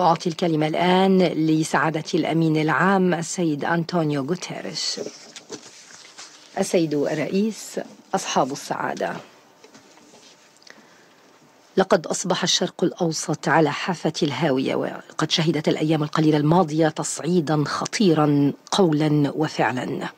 وأعطي الكلمة الآن لسعادة الأمين العام السيد أنطونيو غوتيريش السيد الرئيس أصحاب السعادة لقد أصبح الشرق الأوسط على حافة الهاوية وقد شهدت الأيام القليلة الماضية تصعيدا خطيرا قولا وفعلا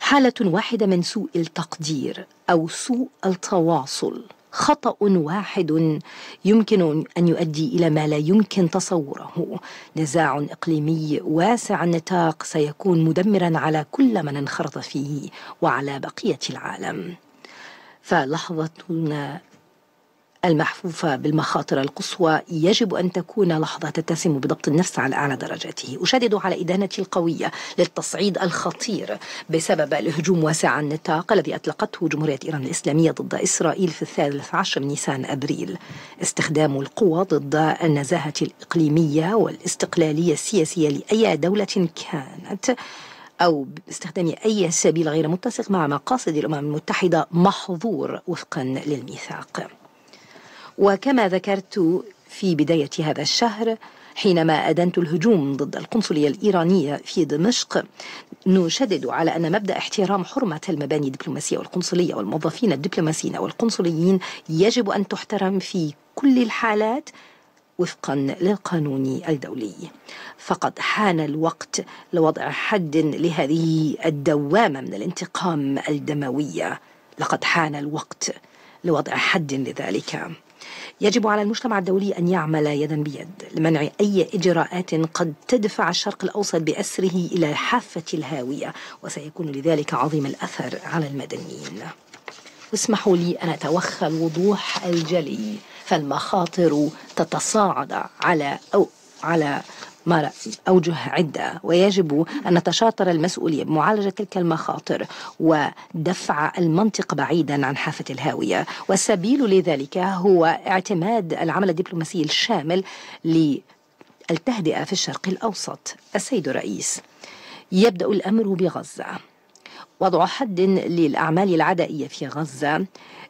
حالة واحدة من سوء التقدير أو سوء التواصل خطا واحد يمكن ان يؤدي الى ما لا يمكن تصوره نزاع اقليمي واسع النطاق سيكون مدمرا على كل من انخرط فيه وعلى بقيه العالم فلحظتنا المحفوفة بالمخاطر القصوى يجب أن تكون لحظة تتسم بضبط النفس على أعلى درجاته أشدد على إدانتي القوية للتصعيد الخطير بسبب الهجوم واسع النطاق الذي أطلقته جمهورية إيران الإسلامية ضد إسرائيل في الثالث عشر من نيسان أبريل استخدام القوى ضد النزاهة الإقليمية والاستقلالية السياسية لأي دولة كانت أو باستخدام أي سبيل غير متسق مع مقاصد الأمم المتحدة محظور وفقا للميثاق وكما ذكرت في بداية هذا الشهر حينما أدنت الهجوم ضد القنصلية الإيرانية في دمشق نشدد على أن مبدأ احترام حرمة المباني الدبلوماسية والقنصلية والموظفين الدبلوماسيين والقنصليين يجب أن تحترم في كل الحالات وفقا للقانون الدولي فقد حان الوقت لوضع حد لهذه الدوامة من الانتقام الدموية لقد حان الوقت لوضع حد لذلك يجب على المجتمع الدولي أن يعمل يدا بيد لمنع أي إجراءات قد تدفع الشرق الأوسط بأسره إلى حافة الهاوية وسيكون لذلك عظيم الأثر على المدنيين واسمحوا لي أن أتوخى الوضوح الجلي فالمخاطر تتصاعد على أو على ما رأيي أوجه عدة ويجب أن نتشاطر المسؤولية بمعالجة تلك المخاطر ودفع المنطق بعيدا عن حافة الهاوية والسبيل لذلك هو اعتماد العمل الدبلوماسي الشامل للتهدئة في الشرق الأوسط السيد الرئيس يبدأ الأمر بغزة وضع حد للأعمال العدائية في غزة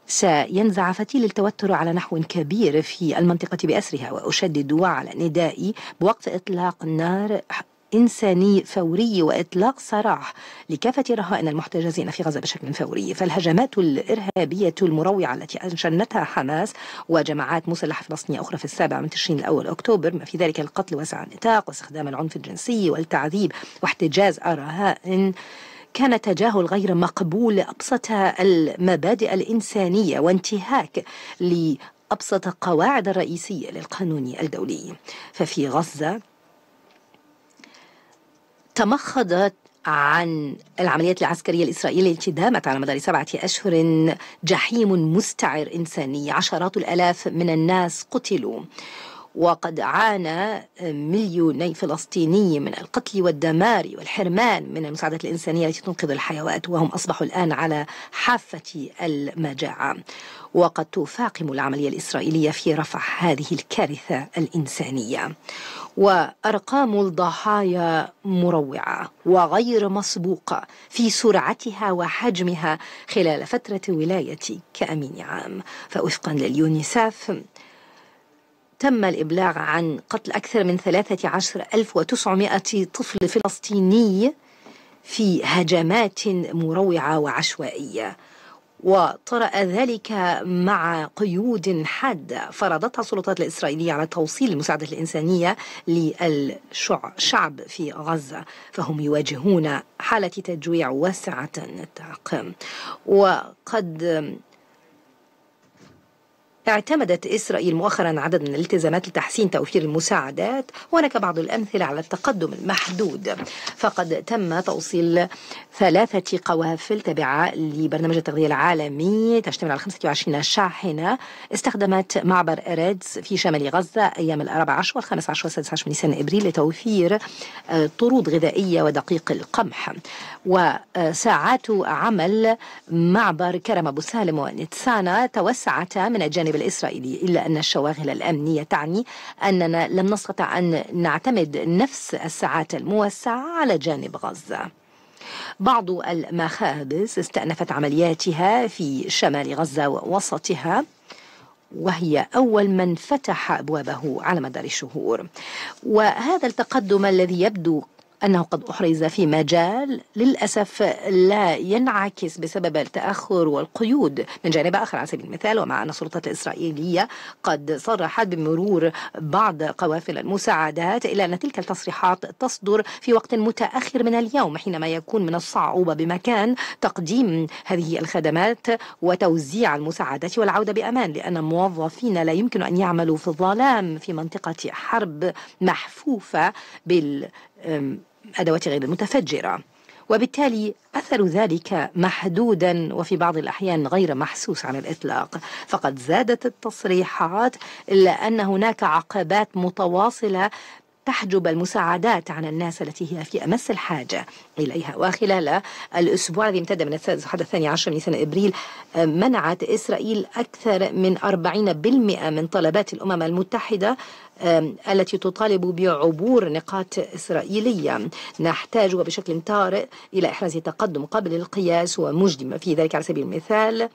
سينزع فتيل التوتر على نحو كبير في المنطقة بأسرها وأشدد على ندائي بوقف إطلاق النار إنساني فوري وإطلاق سراح لكافة الرهائن المحتجزين في غزة بشكل فوري فالهجمات الإرهابية المروعة التي أنشنتها حماس وجماعات مسلحة فلسطينية أخرى في السابع من تشرين الأول أكتوبر ما في ذلك القتل وسع النطاق واستخدام العنف الجنسي والتعذيب واحتجاز الرهائن كان تجاهل غير مقبول أبسط المبادئ الإنسانية وانتهاك لأبسط القواعد الرئيسية للقانون الدولي ففي غزة تمخضت عن العمليات العسكرية الإسرائيلية التي دامت على مدار سبعة أشهر جحيم مستعر إنساني عشرات الألاف من الناس قتلوا وقد عانى آه، مليوني فلسطيني من القتل والدمار والحرمان من المساعدات الإنسانية التي تنقذ الحيوات وهم أصبحوا الآن على حافة المجاعة وقد تفاقم العملية الإسرائيلية في رفح هذه الكارثة الإنسانية وأرقام الضحايا مروعة وغير مسبوقة في سرعتها وحجمها خلال فترة ولايتي كأمين عام فوفقا لليونيساف تم الإبلاغ عن قتل أكثر من 13900 طفل فلسطيني في هجمات مروعة وعشوائية وطرأ ذلك مع قيود حادة فرضتها السلطات الإسرائيلية على توصيل المساعدة الإنسانية للشعب في غزة فهم يواجهون حالة تجويع واسعة التعقم وقد اعتمدت إسرائيل مؤخرا عدد من الالتزامات لتحسين توفير المساعدات وهناك بعض الأمثلة على التقدم المحدود فقد تم توصيل ثلاثة قوافل تابعة لبرنامج التغذية العالمي تشتمل على 25 شاحنة استخدمت معبر إريدز في شمال غزة أيام الأربع عشر والخمس عشر والسادس عشر من سنة إبريل لتوفير آه، طرود غذائية ودقيق القمح وساعات عمل معبر كرم أبو سالم ونتسانا توسعتا من الجانب الإسرائيلي إلا أن الشواغل الأمنية تعني أننا لم نستطع أن نعتمد نفس الساعات الموسعة على جانب غزة بعض المخابز استأنفت عملياتها في شمال غزة ووسطها وهي أول من فتح أبوابه على مدار الشهور وهذا التقدم الذي يبدو أنه قد أحرز في مجال للأسف لا ينعكس بسبب التأخر والقيود من جانب آخر على سبيل المثال ومع أن السلطات الإسرائيلية قد صرحت بمرور بعض قوافل المساعدات إلا أن تلك التصريحات تصدر في وقت متأخر من اليوم حينما يكون من الصعوبة بمكان تقديم هذه الخدمات وتوزيع المساعدات والعودة بأمان لأن الموظفين لا يمكن أن يعملوا في الظلام في منطقة حرب محفوفة بال أدوات غير المتفجرة وبالتالي أثر ذلك محدودا وفي بعض الأحيان غير محسوس على الإطلاق فقد زادت التصريحات إلا أن هناك عقبات متواصلة تحجب المساعدات عن الناس التي هي في أمس الحاجة إليها وخلال الأسبوع الذي امتد من السادس حتى الثاني عشر من سنة إبريل آه، منعت إسرائيل أكثر من 40% من طلبات الأمم المتحدة التي تطالب بعبور نقاط إسرائيلية نحتاج وبشكل طارئ إلى إحراز تقدم قبل القياس ومجدم في ذلك على سبيل المثال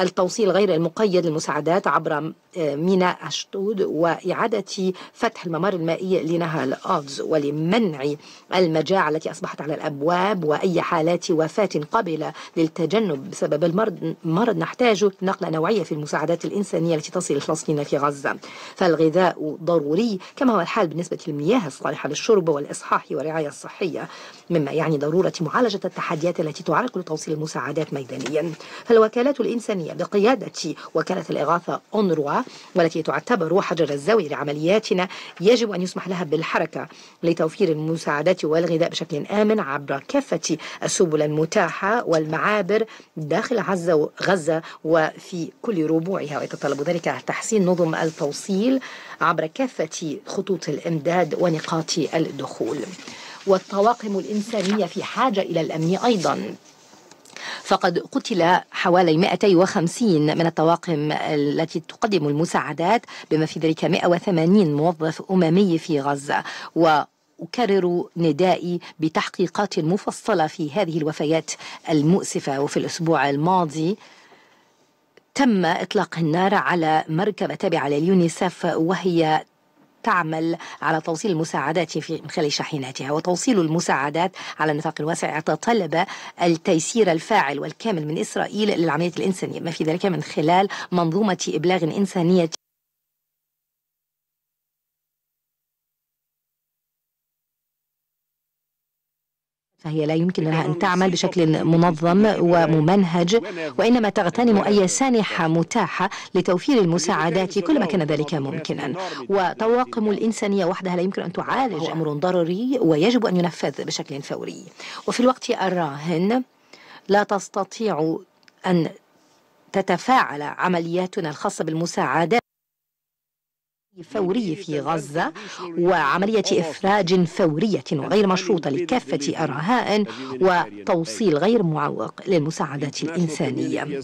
التوصيل غير المقيد للمساعدات عبر ميناء أشتود وإعادة فتح الممر المائي لنهر أوفز ولمنع المجاعة التي أصبحت على الأبواب وأي حالات وفاة قابلة للتجنب بسبب المرض مرض نحتاج نقلة نوعية في المساعدات الإنسانية التي تصل الفلسطينيين في غزة فالغذاء الغذاء ضروري كما هو الحال بالنسبة للمياه الصالحة للشرب والإصحاح والرعاية الصحية مما يعني ضرورة معالجة التحديات التي تعرقل توصيل المساعدات ميدانيا فالوكالات الإنسانية بقيادة وكالة الإغاثة أونروا والتي تعتبر حجر الزاوية لعملياتنا يجب أن يسمح لها بالحركة لتوفير المساعدات والغذاء بشكل آمن عبر كافة السبل المتاحة والمعابر داخل غزة وفي كل ربوعها ويتطلب ذلك تحسين نظم التوصيل عبر كافة خطوط الإمداد ونقاط الدخول والطواقم الإنسانية في حاجة إلى الأمن أيضاً فقد قتل حوالي 250 من الطواقم التي تقدم المساعدات بما في ذلك 180 موظف أممي في غزة و أكرر ندائي بتحقيقات مفصلة في هذه الوفيات المؤسفة وفي الأسبوع الماضي تم إطلاق النار على مركبة تابعة لليونيسف وهي تعمل على توصيل المساعدات في من خلال شاحناتها وتوصيل المساعدات على نطاق واسع تطلب التيسير الفاعل والكامل من اسرائيل للعمليات الانسانيه ما في ذلك من خلال منظومه ابلاغ انسانيه فهي لا يمكن لها أن تعمل بشكل منظم وممنهج وإنما تغتنم أي سانحة متاحة لتوفير المساعدات كل ما كان ذلك ممكنا وطواقم الإنسانية وحدها لا يمكن أن تعالج أمر ضروري ويجب أن ينفذ بشكل فوري وفي الوقت الراهن لا تستطيع أن تتفاعل عملياتنا الخاصة بالمساعدات فوري في غزة وعملية إفراج فورية وغير مشروطة لكافة الرهائن وتوصيل غير معوق للمساعدات الإنسانية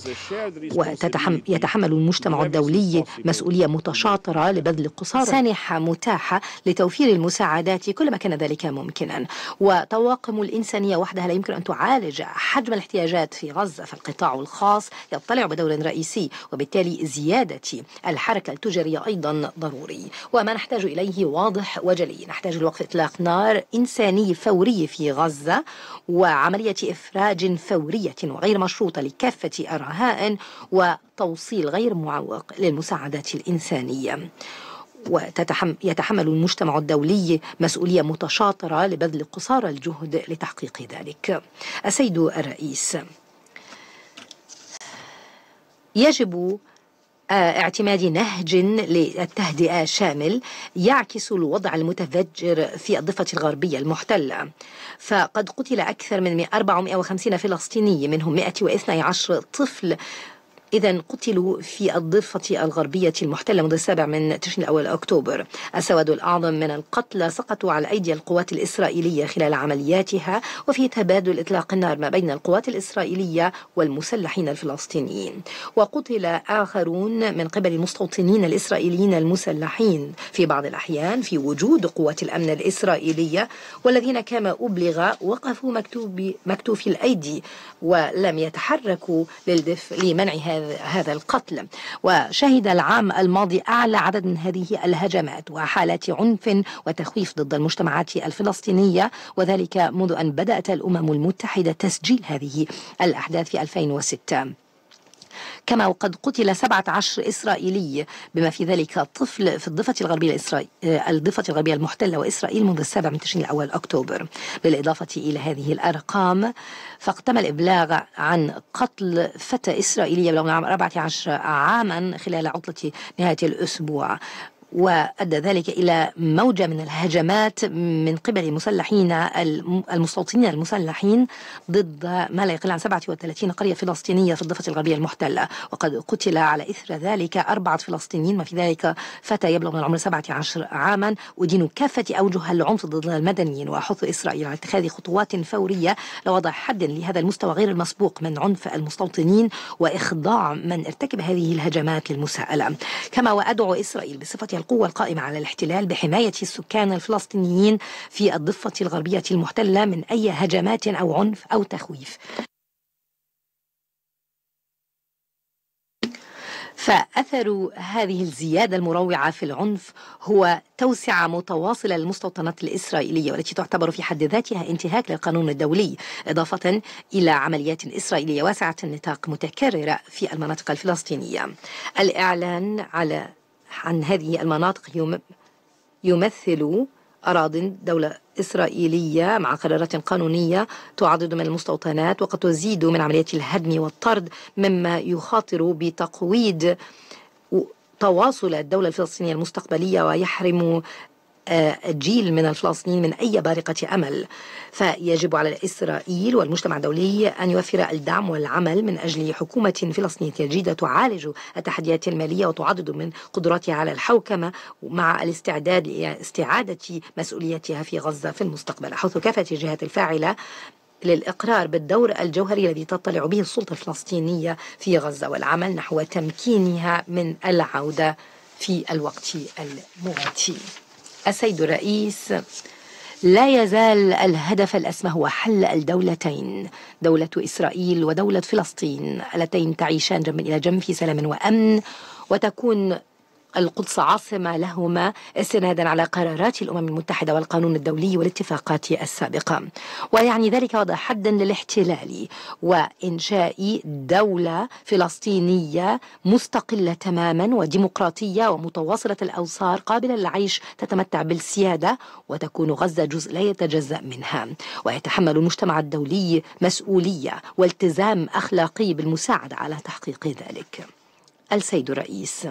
ويتحمل المجتمع الدولي مسؤولية متشاطرة لبذل قصارى سانحة متاحة لتوفير المساعدات كلما كان ذلك ممكنا وطواقم الإنسانية وحدها لا يمكن أن تعالج حجم الاحتياجات في غزة فالقطاع الخاص يطلع بدور رئيسي وبالتالي زيادة الحركة التجارية أيضا ضرورة فوري وما نحتاج إليه واضح وجلي نحتاج لوقف إطلاق نار إنساني فوري في غزة وعملية إفراج فورية وغير مشروطة لكافة الرهائن وتوصيل غير معوق للمساعدات الإنسانية ويتحمل المجتمع الدولي مسؤولية متشاطرة لبذل قصارى الجهد لتحقيق ذلك السيد الرئيس يجب اعتماد نهج للتهدئة شامل يعكس الوضع المتفجر في الضفة الغربية المحتلة فقد قتل أكثر من 450 فلسطيني منهم 112 طفل إذا قتلوا في الضفة الغربية المحتلة منذ السابع من تشرين الأول أكتوبر السواد الأعظم من القتلى سقطوا على أيدي القوات الإسرائيلية خلال عملياتها وفي تبادل إطلاق النار ما بين القوات الإسرائيلية والمسلحين الفلسطينيين وقتل آخرون من قبل المستوطنين الإسرائيليين المسلحين في بعض الأحيان في وجود قوات الأمن الإسرائيلية والذين كما أبلغ وقفوا مكتوب مكتوفي الأيدي ولم يتحركوا للدفع لمنع هذا هذا القتل وشهد العام الماضي أعلى عدد من هذه الهجمات وحالات عنف وتخويف ضد المجتمعات الفلسطينية وذلك منذ أن بدأت الأمم المتحدة تسجيل هذه الأحداث في 2006 كما وقد قتل 17 إسرائيلي بما في ذلك طفل في الضفة الغربية الإسرائيل آه، الضفة الغربية المحتلة وإسرائيل منذ السابع من تشرين الأول أكتوبر بالإضافة إلى هذه الأرقام فاقتم الإبلاغ عن قتل فتى إسرائيلية بلغ عام 14 عاما خلال عطلة نهاية الأسبوع وأدى ذلك إلى موجة من الهجمات من قبل مسلحين المستوطنين المسلحين ضد ما لا يقل عن 37 قرية فلسطينية في الضفة الغربية المحتلة وقد قتل على إثر ذلك أربعة فلسطينيين وفي ذلك فتى يبلغ من العمر 17 عاما ودين كافة أوجه العنف ضد المدنيين وحث إسرائيل على اتخاذ خطوات فورية لوضع حد لهذا المستوى غير المسبوق من عنف المستوطنين وإخضاع من ارتكب هذه الهجمات للمساءلة كما وأدعو إسرائيل بصفتها القوة القائمة على الاحتلال بحماية السكان الفلسطينيين في الضفة الغربية المحتلة من أي هجمات أو عنف أو تخويف فأثر هذه الزيادة المروعة في العنف هو توسعة متواصلة للمستوطنات الإسرائيلية والتي تعتبر في حد ذاتها انتهاك للقانون الدولي إضافة إلى عمليات إسرائيلية واسعة النطاق متكررة في المناطق الفلسطينية الإعلان على عن هذه المناطق يمثل أراضي دولة إسرائيلية مع قرارات قانونية تعضد من المستوطنات وقد تزيد من عمليات الهدم والطرد مما يخاطر بتقويض تواصل الدولة الفلسطينية المستقبلية ويحرم جيل من الفلسطينيين من أي بارقة أمل فيجب على إسرائيل والمجتمع الدولي أن يوفر الدعم والعمل من أجل حكومة فلسطينية جديدة تعالج التحديات المالية وتعضد من قدراتها على الحوكمة مع الاستعداد لاستعادة مسؤوليتها في غزة في المستقبل حيث كافة الجهات الفاعلة للإقرار بالدور الجوهري الذي تطلع به السلطة الفلسطينية في غزة والعمل نحو تمكينها من العودة في الوقت المواتي السيد الرئيس لا يزال الهدف الأسمى هو حل الدولتين دولة إسرائيل ودولة فلسطين اللتين تعيشان جنبا إلى جنب في سلام وأمن وتكون القدس عاصمة لهما استنادا على قرارات الأمم المتحدة والقانون الدولي والاتفاقات السابقة ويعني ذلك وضع حدا للاحتلال وإنشاء دولة فلسطينية مستقلة تماما وديمقراطية ومتواصلة الأوصار قابلة للعيش تتمتع بالسيادة وتكون غزة جزء لا يتجزأ منها ويتحمل المجتمع الدولي مسؤولية والتزام أخلاقي بالمساعدة على تحقيق ذلك السيد الرئيس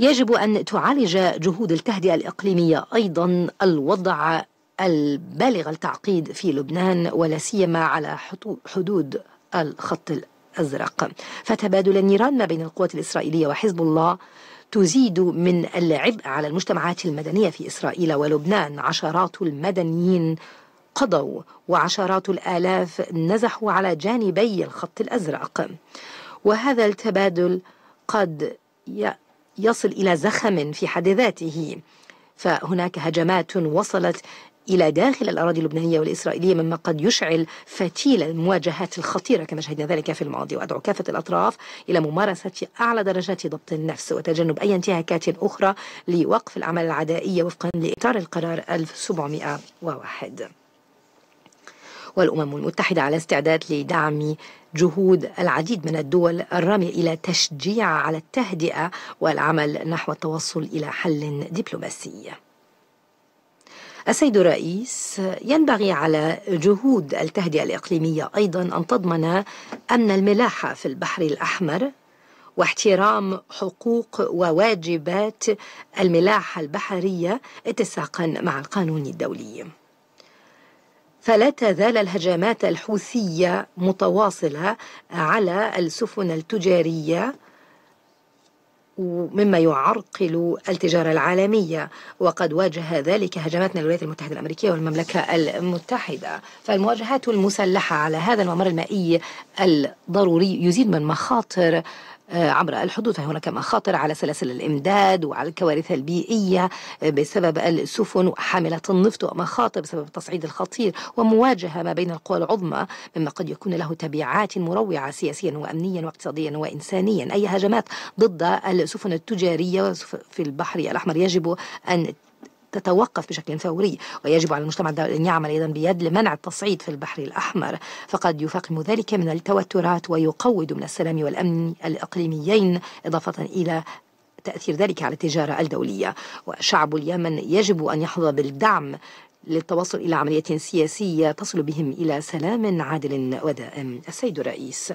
يجب أن تعالج جهود التهدئة الإقليمية أيضا الوضع البالغ التعقيد في لبنان ولا سيما على حدود الخط الأزرق فتبادل النيران ما بين القوات الإسرائيلية وحزب الله تزيد من العبء على المجتمعات المدنية في إسرائيل ولبنان عشرات المدنيين قضوا وعشرات الآلاف نزحوا على جانبي الخط الأزرق وهذا التبادل قد يصل إلى زخم في حد ذاته فهناك هجمات وصلت إلى داخل الأراضي اللبنانية والإسرائيلية مما قد يشعل فتيل المواجهات الخطيرة كما شهدنا ذلك في الماضي وأدعو كافة الأطراف إلى ممارسة أعلى درجات ضبط النفس وتجنب أي انتهاكات أخرى لوقف الأعمال العدائية وفقا لإطار القرار 1701 والأمم المتحدة على استعداد لدعم جهود العديد من الدول الرامية إلى تشجيع على التهدئة والعمل نحو التوصل إلى حل دبلوماسي. السيد الرئيس ينبغي على جهود التهدئة الإقليمية أيضا أن تضمن أمن الملاحة في البحر الأحمر واحترام حقوق وواجبات الملاحة البحرية اتساقا مع القانون الدولي فلا تزال الهجمات الحوثية متواصلة على السفن التجارية مما يعرقل التجارة العالمية وقد واجه ذلك هجمات من الولايات المتحدة الأمريكية والمملكة المتحدة فالمواجهات المسلحة على هذا الممر المائي الضروري يزيد من مخاطر آه، عبر الحدود فهناك مخاطر على سلاسل الإمداد وعلى الكوارث البيئية آه، بسبب السفن حاملة النفط ومخاطر بسبب التصعيد الخطير ومواجهة ما بين القوى العظمى مما قد يكون له تبعات مروعة سياسيا وأمنيا واقتصاديا وإنسانيا أي هجمات ضد السفن التجارية في البحر الأحمر يجب أن تتوقف بشكل فوري ويجب على المجتمع الدولي أن يعمل أيضا بيد لمنع التصعيد في البحر الأحمر فقد يفاقم ذلك من التوترات ويقوض من السلام والأمن الإقليميين إضافة إلى تأثير ذلك على التجارة الدولية وشعب اليمن يجب أن يحظى بالدعم للتوصل إلى عملية سياسية تصل بهم إلى سلام عادل ودائم السيد الرئيس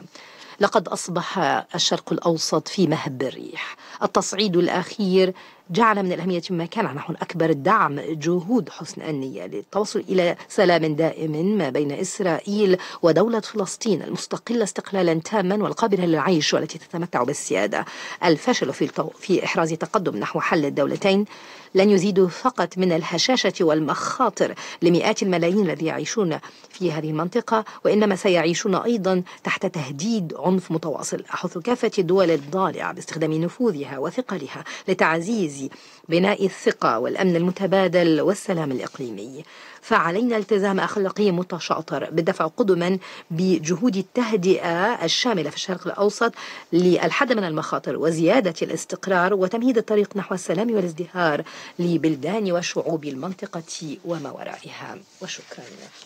لقد أصبح الشرق الأوسط في مهب الريح التصعيد الأخير جعل من الأهمية ما كان نحو أكبر الدعم جهود حسن النية للتوصل إلى سلام دائم ما بين إسرائيل ودولة فلسطين المستقلة استقلالا تاما والقابلة للعيش والتي تتمتع بالسيادة الفشل في, التو... في إحراز تقدم نحو حل الدولتين لن يزيد فقط من الهشاشة والمخاطر لمئات الملايين الذين يعيشون في هذه المنطقة وإنما سيعيشون أيضا تحت تهديد عنف متواصل أحث كافة الدول الضالعة باستخدام نفوذها وثقلها لتعزيز الإنجليزي بناء الثقة والأمن المتبادل والسلام الإقليمي فعلينا التزام أخلاقي متشاطر بالدفع قدما بجهود التهدئة الشاملة في الشرق الأوسط للحد من المخاطر وزيادة الاستقرار وتمهيد الطريق نحو السلام والازدهار لبلدان وشعوب المنطقة وما ورائها وشكرا